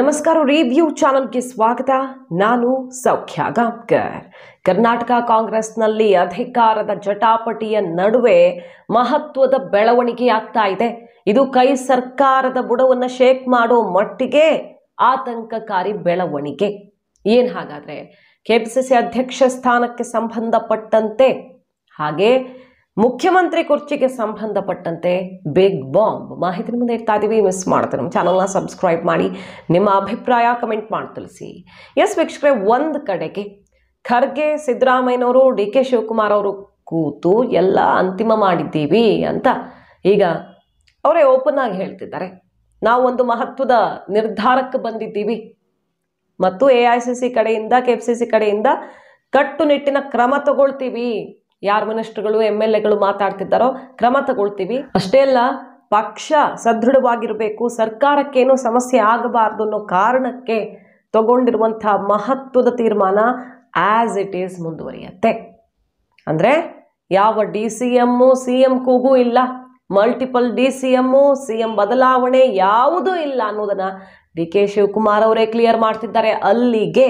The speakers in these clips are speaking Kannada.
ನಮಸ್ಕಾರ ರಿವ್ಯೂ ಚಾನಲ್ಗೆ ಸ್ವಾಗತ ನಾನು ಸೌಖ್ಯ ಗಾಂಬ್ಕರ್ ಕರ್ನಾಟಕ ಕಾಂಗ್ರೆಸ್ನಲ್ಲಿ ಅಧಿಕಾರದ ಜಟಾಪಟಿಯ ನಡುವೆ ಮಹತ್ವದ ಬೆಳವಣಿಗೆ ಆಗ್ತಾ ಇದೆ ಇದು ಕೈ ಸರ್ಕಾರದ ಬುಡವನ್ನು ಶೇಕ್ ಮಾಡೋ ಮಟ್ಟಿಗೆ ಆತಂಕಕಾರಿ ಬೆಳವಣಿಗೆ ಏನು ಹಾಗಾದರೆ ಕೆಪಿಸಿಸಿ ಅಧ್ಯಕ್ಷ ಸ್ಥಾನಕ್ಕೆ ಸಂಬಂಧಪಟ್ಟಂತೆ ಹಾಗೆ ಮುಖ್ಯಮಂತ್ರಿ ಕುರ್ಚಿಗೆ ಸಂಬಂಧಪಟ್ಟಂತೆ ಬಿಗ್ ಬಾಂಬ್ ಮಾಹಿತಿ ಮುಂದೆ ಇರ್ತಾ ಇದ್ದೀವಿ ಮಿಸ್ ಮಾಡ್ತಾರೆ ನಮ್ಮ ಚಾನಲ್ನ ಸಬ್ಸ್ಕ್ರೈಬ್ ಮಾಡಿ ನಿಮ್ಮ ಅಭಿಪ್ರಾಯ ಕಮೆಂಟ್ ಮಾಡಿ ತಿಳಿಸಿ ಎಸ್ ವೀಕ್ಷಕರೇ ಒಂದು ಕಡೆಗೆ ಖರ್ಗೆ ಸಿದ್ದರಾಮಯ್ಯನವರು ಡಿ ಕೆ ಶಿವಕುಮಾರ್ ಅವರು ಕೂತು ಎಲ್ಲ ಅಂತಿಮ ಮಾಡಿದ್ದೀವಿ ಅಂತ ಈಗ ಅವರೇ ಓಪನ್ ಆಗಿ ಹೇಳ್ತಿದ್ದಾರೆ ನಾವು ಒಂದು ಮಹತ್ವದ ನಿರ್ಧಾರಕ್ಕೆ ಬಂದಿದ್ದೀವಿ ಮತ್ತು ಎ ಐ ಸಿ ಸಿ ಕಡೆಯಿಂದ ಕೆ ಎಫ್ ಸಿ ಸಿ ಕಡೆಯಿಂದ ಕಟ್ಟುನಿಟ್ಟಿನ ಕ್ರಮ ತಗೊಳ್ತೀವಿ ಯಾರು ಮಿನಿಸ್ಟರ್ಗಳು ಎಮ್ ಎಲ್ ಎಗಳು ಮಾತಾಡ್ತಿದ್ದಾರೋ ಕ್ರಮ ತಗೊಳ್ತೀವಿ ಅಷ್ಟೇ ಅಲ್ಲ ಪಕ್ಷ ಸದೃಢವಾಗಿರಬೇಕು ಸರ್ಕಾರಕ್ಕೇನು ಸಮಸ್ಯೆ ಆಗಬಾರ್ದು ಅನ್ನೋ ಕಾರಣಕ್ಕೆ ತಗೊಂಡಿರುವಂತಹ ಮಹತ್ವದ ತೀರ್ಮಾನ ಆ್ಯಸ್ ಇಟ್ ಈಸ್ ಮುಂದುವರಿಯತ್ತೆ ಅಂದರೆ ಯಾವ D C M C M ಕೂಗೂ ಇಲ್ಲ multiple D C M C M ಬದಲಾವಣೆ ಯಾವುದೂ ಇಲ್ಲ ಅನ್ನೋದನ್ನು ಡಿ ಕೆ ಶಿವಕುಮಾರ್ ಅವರೇ ಕ್ಲಿಯರ್ ಮಾಡ್ತಿದ್ದಾರೆ ಅಲ್ಲಿಗೆ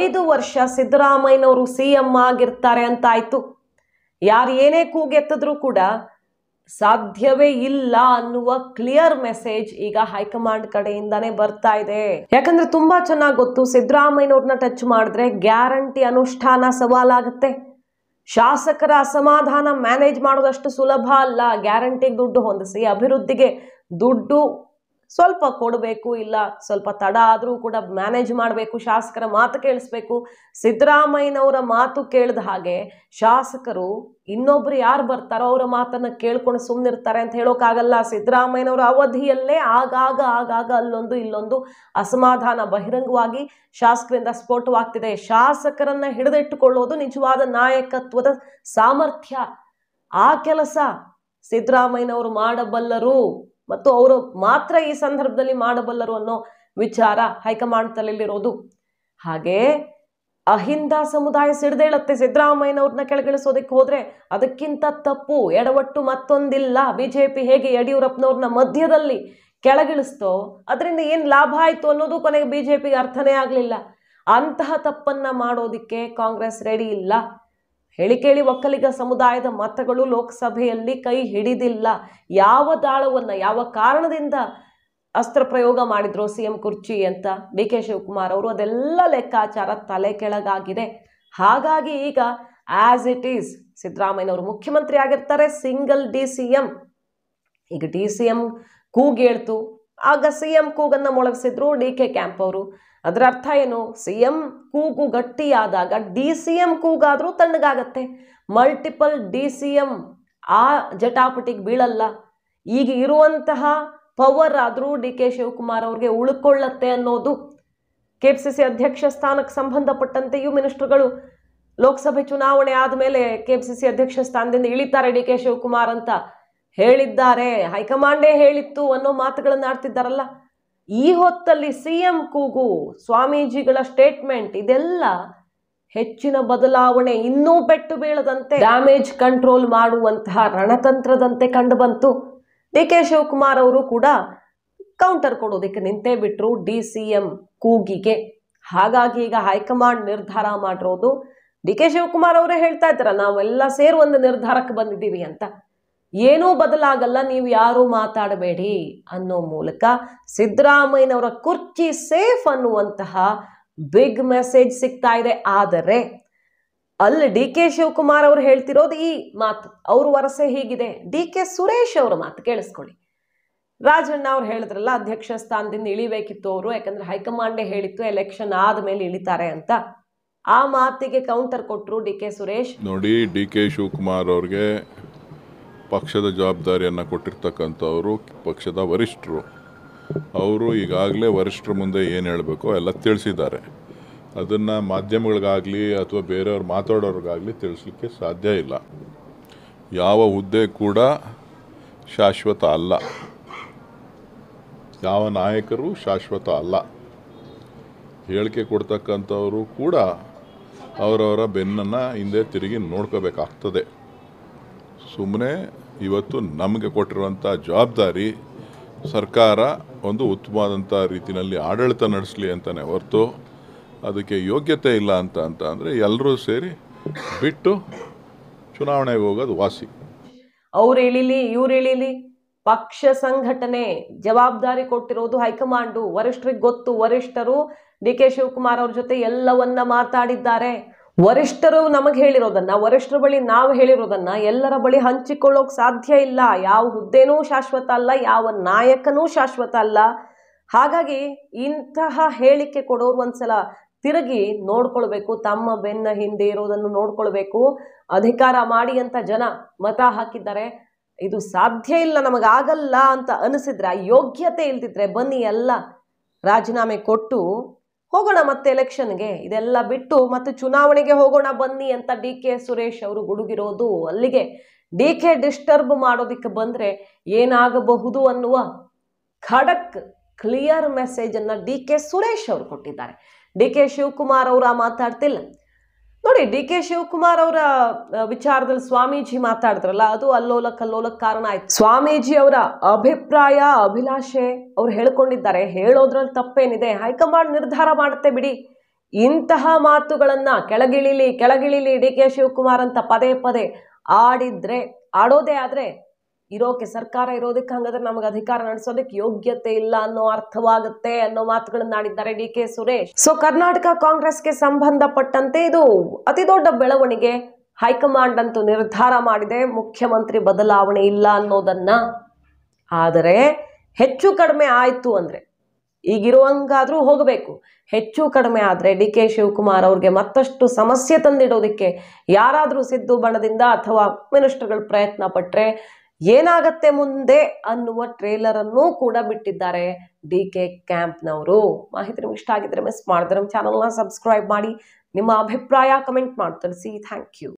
ಐದು ವರ್ಷ ಸಿದ್ದರಾಮಯ್ಯನವರು ಸಿ ಎಂ ಆಗಿರ್ತಾರೆ ಅಂತಾಯಿತು ಯಾರು ಏನೇ ಕೂಗೆತ್ತಿದ್ರೂ ಕೂಡ ಸಾಧ್ಯವೇ ಇಲ್ಲ ಅನ್ನುವ ಕ್ಲಿಯರ್ ಮೆಸೇಜ್ ಈಗ ಹೈಕಮಾಂಡ್ ಕಡೆಯಿಂದಾನೇ ಬರ್ತಾ ಇದೆ ಯಾಕಂದ್ರೆ ತುಂಬಾ ಚೆನ್ನಾಗಿ ಗೊತ್ತು ಸಿದ್ದರಾಮಯ್ಯನವ್ರನ್ನ ಟಚ್ ಮಾಡಿದ್ರೆ ಗ್ಯಾರಂಟಿ ಅನುಷ್ಠಾನ ಸವಾಲಾಗುತ್ತೆ ಶಾಸಕರ ಅಸಮಾಧಾನ ಮ್ಯಾನೇಜ್ ಮಾಡೋದಷ್ಟು ಸುಲಭ ಅಲ್ಲ ಗ್ಯಾರಂಟಿ ದುಡ್ಡು ಹೊಂದಿಸಿ ಅಭಿವೃದ್ಧಿಗೆ ದುಡ್ಡು ಸ್ವಲ್ಪ ಕೊಡಬೇಕು ಇಲ್ಲ ಸ್ವಲ್ಪ ತಡ ಆದರೂ ಕೂಡ ಮ್ಯಾನೇಜ್ ಮಾಡಬೇಕು ಶಾಸಕರ ಮಾತು ಕೇಳಿಸ್ಬೇಕು ಸಿದ್ದರಾಮಯ್ಯನವರ ಮಾತು ಕೇಳಿದ ಹಾಗೆ ಶಾಸಕರು ಇನ್ನೊಬ್ರು ಯಾರು ಬರ್ತಾರೋ ಅವರ ಮಾತನ್ನು ಕೇಳ್ಕೊಂಡು ಸುಮ್ಮನಿರ್ತಾರೆ ಅಂತ ಹೇಳೋಕ್ಕಾಗಲ್ಲ ಸಿದ್ದರಾಮಯ್ಯನವರ ಅವಧಿಯಲ್ಲೇ ಆಗಾಗ ಆಗಾಗ ಅಲ್ಲೊಂದು ಇಲ್ಲೊಂದು ಅಸಮಾಧಾನ ಬಹಿರಂಗವಾಗಿ ಶಾಸಕರಿಂದ ಸ್ಫೋಟವಾಗ್ತಿದೆ ಶಾಸಕರನ್ನು ಹಿಡಿದಿಟ್ಟುಕೊಳ್ಳೋದು ನಿಜವಾದ ನಾಯಕತ್ವದ ಸಾಮರ್ಥ್ಯ ಆ ಕೆಲಸ ಸಿದ್ದರಾಮಯ್ಯನವರು ಮಾಡಬಲ್ಲರು ಮತ್ತು ಅವರು ಮಾತ್ರ ಈ ಸಂದರ್ಭದಲ್ಲಿ ಮಾಡಬಲ್ಲರು ಅನ್ನೋ ವಿಚಾರ ಹೈಕಮಾಂಡ್ ತಲೆಯಲ್ಲಿರೋದು ಹಾಗೆ ಅಹಿಂದ ಸಮುದಾಯ ಸಿಡ್ದೇಳತ್ತೆ ಸಿದ್ದರಾಮಯ್ಯನವ್ರನ್ನ ಕೆಳಗಿಳಿಸೋದಕ್ಕೆ ಹೋದ್ರೆ ಅದಕ್ಕಿಂತ ತಪ್ಪು ಎಡವಟ್ಟು ಮತ್ತೊಂದಿಲ್ಲ ಬಿಜೆಪಿ ಹೇಗೆ ಯಡಿಯೂರಪ್ಪನವ್ರನ್ನ ಮಧ್ಯದಲ್ಲಿ ಕೆಳಗಿಳಿಸ್ತೋ ಅದರಿಂದ ಏನು ಲಾಭ ಆಯ್ತು ಅನ್ನೋದು ಕೊನೆಗೆ ಬಿಜೆಪಿಗೆ ಅರ್ಥನೇ ಆಗಲಿಲ್ಲ ಅಂತಹ ತಪ್ಪನ್ನ ಮಾಡೋದಿಕ್ಕೆ ಕಾಂಗ್ರೆಸ್ ರೆಡಿ ಇಲ್ಲ ಹೇಳಿಕೇಳಿ ಒಕ್ಕಲಿಗ ಸಮುದಾಯದ ಮತಗಳು ಲೋಕಸಭೆಯಲ್ಲಿ ಕೈ ಹಿಡಿದಿಲ್ಲ ಯಾವ ದಾಳವನ್ನು ಯಾವ ಕಾರಣದಿಂದ ಅಸ್ತ್ರ ಪ್ರಯೋಗ ಮಾಡಿದ್ರು ಸಿ ಎಂ ಕುರ್ಚಿ ಅಂತ ಡಿ ಕೆ ಶಿವಕುಮಾರ್ ಅವರು ಅದೆಲ್ಲ ಲೆಕ್ಕಾಚಾರ ತಲೆ ಕೆಳಗಾಗಿದೆ ಹಾಗಾಗಿ ಈಗ ಆಸ್ ಇಟ್ ಈಸ್ ಸಿದ್ದರಾಮಯ್ಯನವರು ಮುಖ್ಯಮಂತ್ರಿ ಆಗಿರ್ತಾರೆ ಸಿಂಗಲ್ ಡಿ ಸಿ ಎಂ ಈಗ ಡಿ ಸಿ ಎಂ ಕೂಗೇಳ್ತು ಆಗ ಸಿ ಎಂ ಕೂಗನ್ನು ಮೊಳಗಿಸಿದ್ರು ಡಿ ಕೆ ಕ್ಯಾಂಪ್ ಅವರು ಅದರ ಅರ್ಥ ಏನು ಸಿ ಎಂ ಕೂಗು ಗಟ್ಟಿಯಾದಾಗ ಡಿ ಸಿ ಎಂ ಕೂಗಾದರೂ ತಣ್ಣಗಾಗತ್ತೆ ಮಲ್ಟಿಪಲ್ ಡಿ ಸಿ ಎಂ ಆ ಜಟಾಪಟಿಗೆ ಬೀಳಲ್ಲ ಈಗ ಇರುವಂತಹ ಪವರ್ ಆದರೂ ಡಿ ಕೆ ಶಿವಕುಮಾರ್ ಅವ್ರಿಗೆ ಉಳ್ಕೊಳ್ಳತ್ತೆ ಅನ್ನೋದು ಕೆ ಪಿ ಸಿ ಸಿ ಅಧ್ಯಕ್ಷ ಸ್ಥಾನಕ್ಕೆ ಸಂಬಂಧಪಟ್ಟಂತೆಯೂ ಮಿನಿಸ್ಟ್ರುಗಳು ಲೋಕಸಭೆ ಚುನಾವಣೆ ಆದಮೇಲೆ ಕೆ ಪಿ ಸಿ ಸಿ ಅಧ್ಯಕ್ಷ ಸ್ಥಾನದಿಂದ ಇಳಿತಾರೆ ಡಿ ಕೆ ಶಿವಕುಮಾರ್ ಅಂತ ಹೇಳಿದ್ದಾರೆ ಹೈಕಮಾಂಡೇ ಹೇಳಿತ್ತು ಅನ್ನೋ ಮಾತುಗಳನ್ನು ಆಡ್ತಿದ್ದಾರಲ್ಲ ಈ ಹೊತ್ತಲ್ಲಿ ಸಿ ಎಂ ಕೂಗು ಸ್ವಾಮೀಜಿಗಳ ಸ್ಟೇಟ್ಮೆಂಟ್ ಇದೆಲ್ಲ ಹೆಚ್ಚಿನ ಬದಲಾವಣೆ ಇನ್ನೂ ಪೆಟ್ಟು ಬೀಳದಂತೆ ಡ್ಯಾಮೇಜ್ ಕಂಟ್ರೋಲ್ ಮಾಡುವಂತಹ ರಣತಂತ್ರದಂತೆ ಕಂಡುಬಂತು ಡಿ ಕೆ ಶಿವಕುಮಾರ್ ಅವರು ಕೂಡ ಕೌಂಟರ್ ಕೊಡೋದಕ್ಕೆ ನಿಂತೇ ಬಿಟ್ಟರು ಡಿ ಸಿ ಎಂ ಕೂಗಿಗೆ ಹಾಗಾಗಿ ಈಗ ಹೈಕಮಾಂಡ್ ನಿರ್ಧಾರ ಮಾಡಿರೋದು ಡಿ ಕೆ ಶಿವಕುಮಾರ್ ಅವರೇ ಹೇಳ್ತಾ ಇದ್ದಾರೆ ನಾವೆಲ್ಲ ಸೇರಿ ಒಂದು ನಿರ್ಧಾರಕ್ಕೆ ಬಂದಿದ್ದೀವಿ ಅಂತ ಏನೂ ಬದಲಾಗಲ್ಲ ನೀವು ಯಾರೂ ಮಾತಾಡಬೇಡಿ ಅನ್ನೋ ಮೂಲಕ ಸಿದ್ದರಾಮಯ್ಯನವರ ಕುರ್ಚಿ ಸೇಫ್ ಅನ್ನುವಂತಹ ಬಿಗ್ ಮೆಸೇಜ್ ಸಿಗ್ತಾ ಇದೆ ಆದರೆ ಅಲ್ಲಿ ಡಿ ಕೆ ಶಿವಕುಮಾರ್ ಅವರು ಹೇಳ್ತಿರೋದು ಈ ಮಾತು ಅವ್ರ ವರಸೆ ಹೀಗಿದೆ ಡಿ ಕೆ ಸುರೇಶ್ ಅವರ ಮಾತು ಕೇಳಿಸ್ಕೊಳ್ಳಿ ರಾಜಣ್ಣ ಅವ್ರು ಹೇಳಿದ್ರಲ್ಲ ಅಧ್ಯಕ್ಷ ಸ್ಥಾನದಿಂದ ಇಳಿಬೇಕಿತ್ತು ಅವರು ಯಾಕಂದ್ರೆ ಹೈಕಮಾಂಡೇ ಹೇಳಿತ್ತು ಎಲೆಕ್ಷನ್ ಆದ ಮೇಲೆ ಇಳಿತಾರೆ ಅಂತ ಆ ಮಾತಿಗೆ ಕೌಂಟರ್ ಕೊಟ್ಟರು ಡಿ ಕೆ ಸುರೇಶ್ ನೋಡಿ ಡಿ ಕೆ ಶಿವಕುಮಾರ್ ಅವ್ರಿಗೆ ಪಕ್ಷದ ಜವಾಬ್ದಾರಿಯನ್ನು ಕೊಟ್ಟಿರ್ತಕ್ಕಂಥವರು ಪಕ್ಷದ ವರಿಷ್ಠರು ಅವರು ಈಗಾಗಲೇ ವರಿಷ್ಠರ ಮುಂದೆ ಏನು ಹೇಳಬೇಕೋ ಎಲ್ಲ ತಿಳಿಸಿದ್ದಾರೆ ಅದನ್ನು ಮಾಧ್ಯಮಗಳಿಗಾಗಲಿ ಅಥವಾ ಬೇರೆಯವ್ರು ಮಾತಾಡೋರಿಗಾಗಲಿ ತಿಳಿಸ್ಲಿಕ್ಕೆ ಸಾಧ್ಯ ಇಲ್ಲ ಯಾವ ಹುದ್ದೆ ಕೂಡ ಶಾಶ್ವತ ಅಲ್ಲ ಯಾವ ನಾಯಕರು ಶಾಶ್ವತ ಅಲ್ಲ ಹೇಳಿಕೆ ಕೊಡ್ತಕ್ಕಂಥವರು ಕೂಡ ಅವರವರ ಬೆನ್ನನ್ನು ಹಿಂದೆ ತಿರುಗಿ ನೋಡ್ಕೋಬೇಕಾಗ್ತದೆ ಸುಮ್ಮನೆ ಇವತ್ತು ನಮಗೆ ಕೊಟ್ಟಿರುವಂಥ ಜವಾಬ್ದಾರಿ ಸರ್ಕಾರ ಒಂದು ಉತ್ತಮವಾದಂಥ ರೀತಿಯಲ್ಲಿ ಆಡಳಿತ ನಡೆಸಲಿ ಅಂತಲೇ ಹೊರತು ಅದಕ್ಕೆ ಯೋಗ್ಯತೆ ಇಲ್ಲ ಅಂತ ಅಂತ ಅಂದರೆ ಎಲ್ಲರೂ ಸೇರಿ ಬಿಟ್ಟು ಚುನಾವಣೆಗೆ ಹೋಗೋದು ವಾಸಿ ಅವ್ರು ಹೇಳಿಲಿ ಇವ್ರು ಹೇಳಿಲಿ ಪಕ್ಷ ಸಂಘಟನೆ ಜವಾಬ್ದಾರಿ ಕೊಟ್ಟಿರೋದು ಹೈಕಮಾಂಡು ವರಿಷ್ಠರಿಗೆ ಗೊತ್ತು ವರಿಷ್ಠರು ಡಿ ಕೆ ಶಿವಕುಮಾರ್ ಅವ್ರ ಜೊತೆ ಎಲ್ಲವನ್ನ ಮಾತಾಡಿದ್ದಾರೆ ವರಿಷ್ಠರು ನಮಗೆ ಹೇಳಿರೋದನ್ನ ವರಿಷ್ಠರ ಬಳಿ ನಾವು ಹೇಳಿರೋದನ್ನ ಎಲ್ಲರ ಬಳಿ ಹಂಚಿಕೊಳ್ಳೋಕೆ ಸಾಧ್ಯ ಇಲ್ಲ ಯಾವ ಹುದ್ದೆನೂ ಶಾಶ್ವತ ಅಲ್ಲ ಯಾವ ನಾಯಕನೂ ಶಾಶ್ವತ ಅಲ್ಲ ಹಾಗಾಗಿ ಇಂತಹ ಹೇಳಿಕೆ ಕೊಡೋರು ಒಂದ್ಸಲ ತಿರುಗಿ ನೋಡ್ಕೊಳ್ಬೇಕು ತಮ್ಮ ಬೆನ್ನ ಹಿಂದೆ ಇರೋದನ್ನು ನೋಡ್ಕೊಳ್ಬೇಕು ಅಧಿಕಾರ ಮಾಡಿ ಅಂತ ಜನ ಮತ ಹಾಕಿದ್ದಾರೆ ಇದು ಸಾಧ್ಯ ಇಲ್ಲ ನಮಗಾಗಲ್ಲ ಅಂತ ಅನಿಸಿದ್ರೆ ಆ ಯೋಗ್ಯತೆ ಇಲ್ದಿದ್ರೆ ಬನ್ನಿ ಎಲ್ಲ ರಾಜೀನಾಮೆ ಕೊಟ್ಟು ಹೋಗೋಣ ಮತ್ತೆ ಎಲೆಕ್ಷನ್ಗೆ ಇದೆಲ್ಲ ಬಿಟ್ಟು ಮತ್ತೆ ಚುನಾವಣೆಗೆ ಹೋಗೋಣ ಬನ್ನಿ ಅಂತ ಡಿ ಕೆ ಸುರೇಶ್ ಅವರು ಗುಡುಗಿರೋದು ಅಲ್ಲಿಗೆ ಡಿ ಕೆ ಡಿಸ್ಟರ್ಬ್ ಮಾಡೋದಿಕ್ಕೆ ಬಂದ್ರೆ ಏನಾಗಬಹುದು ಅನ್ನುವ ಖಡಕ್ ಕ್ಲಿಯರ್ ಮೆಸೇಜ್ ಅನ್ನ ಡಿ ಕೆ ಸುರೇಶ್ ಅವರು ಕೊಟ್ಟಿದ್ದಾರೆ ಡಿ ಕೆ ಶಿವಕುಮಾರ್ ಅವರ ಮಾತಾಡ್ತಿಲ್ಲ ನೋಡಿ ಡಿ ಕೆ ಶಿವಕುಮಾರ್ ಅವರ ವಿಚಾರದಲ್ಲಿ ಸ್ವಾಮೀಜಿ ಮಾತಾಡಿದ್ರಲ್ಲ ಅದು ಅಲ್ಲೋಲ ಕಲ್ಲೋಲಕ್ಕೆ ಕಾರಣ ಆಯ್ತು ಸ್ವಾಮೀಜಿ ಅವರ ಅಭಿಪ್ರಾಯ ಅಭಿಲಾಷೆ ಅವ್ರು ಹೇಳ್ಕೊಂಡಿದ್ದಾರೆ ಹೇಳೋದ್ರಲ್ಲಿ ತಪ್ಪೇನಿದೆ ಹೈಕಮಾಂಡ್ ನಿರ್ಧಾರ ಮಾಡುತ್ತೆ ಬಿಡಿ ಇಂತಹ ಮಾತುಗಳನ್ನ ಕೆಳಗಿಳಿಲಿ ಕೆಳಗಿಳಿಲಿ ಡಿ ಕೆ ಶಿವಕುಮಾರ್ ಅಂತ ಪದೇ ಪದೇ ಆಡಿದ್ರೆ ಆಡೋದೇ ಆದರೆ ಇರೋಕೆ ಸರ್ಕಾರ ಇರೋದಕ್ಕೆ ಹಂಗಾದ್ರೆ ನಮ್ಗೆ ಅಧಿಕಾರ ನಡೆಸೋದಕ್ಕೆ ಯೋಗ್ಯತೆ ಇಲ್ಲ ಅನ್ನೋ ಅರ್ಥವಾಗುತ್ತೆ ಅನ್ನೋ ಮಾತುಗಳನ್ನಾಡಿದ್ದಾರೆ D K Suresh so Karnataka ಕಾಂಗ್ರೆಸ್ಗೆ ಸಂಬಂಧಪಟ್ಟಂತೆ ಇದು ಅತಿ ದೊಡ್ಡ ಬೆಳವಣಿಗೆ ಹೈಕಮಾಂಡ್ ಅಂತೂ ನಿರ್ಧಾರ ಮಾಡಿದೆ ಮುಖ್ಯಮಂತ್ರಿ ಬದಲಾವಣೆ ಇಲ್ಲ ಅನ್ನೋದನ್ನ ಆದರೆ ಹೆಚ್ಚು ಕಡಿಮೆ ಆಯಿತು ಅಂದರೆ ಈಗಿರುವಂಗಾದರೂ ಹೋಗಬೇಕು ಹೆಚ್ಚು ಕಡಿಮೆ ಆದರೆ ಡಿ ಕೆ ಶಿವಕುಮಾರ್ ಅವ್ರಿಗೆ ಮತ್ತಷ್ಟು ಸಮಸ್ಯೆ ತಂದಿಡೋದಕ್ಕೆ ಯಾರಾದರೂ ಸಿದ್ದು ಬಣದಿಂದ ಅಥವಾ ಮಿನಿಸ್ಟರ್ಗಳು ಪ್ರಯತ್ನ ಪಟ್ಟರೆ ಏನಾಗತ್ತೆ ಮುಂದೆ ಅನ್ನುವ ಟ್ರೇಲರ್ ಅನ್ನು ಕೂಡ ಬಿಟ್ಟಿದ್ದಾರೆ ಡಿ ಕೆ ಕ್ಯಾಂಪ್ನವರು ಮಾಹಿತಿ ನಿಮ್ಗೆ ಇಷ್ಟ ಆಗಿದ್ರೆ ಮಿಸ್ ಮಾಡಿದ್ರೆ ನಮ್ಮ ಚಾನಲ್ನ ಸಬ್ಸ್ಕ್ರೈಬ್ ಮಾಡಿ ನಿಮ್ಮ ಅಭಿಪ್ರಾಯ ಕಮೆಂಟ್ ಮಾಡಿ ತಿಳಿಸಿ ಥ್ಯಾಂಕ್ ಯು